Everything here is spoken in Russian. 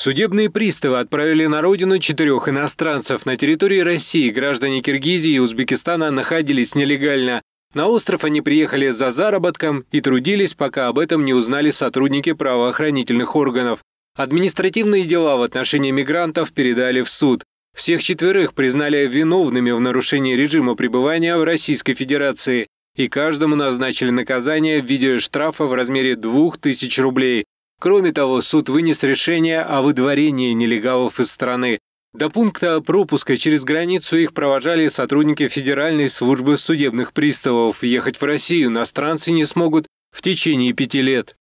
Судебные приставы отправили на родину четырех иностранцев. На территории России граждане Киргизии и Узбекистана находились нелегально. На остров они приехали за заработком и трудились, пока об этом не узнали сотрудники правоохранительных органов. Административные дела в отношении мигрантов передали в суд. Всех четверых признали виновными в нарушении режима пребывания в Российской Федерации и каждому назначили наказание в виде штрафа в размере 2000 рублей. Кроме того, суд вынес решение о выдворении нелегалов из страны. До пункта пропуска через границу их провожали сотрудники Федеральной службы судебных приставов. Ехать в Россию иностранцы не смогут в течение пяти лет.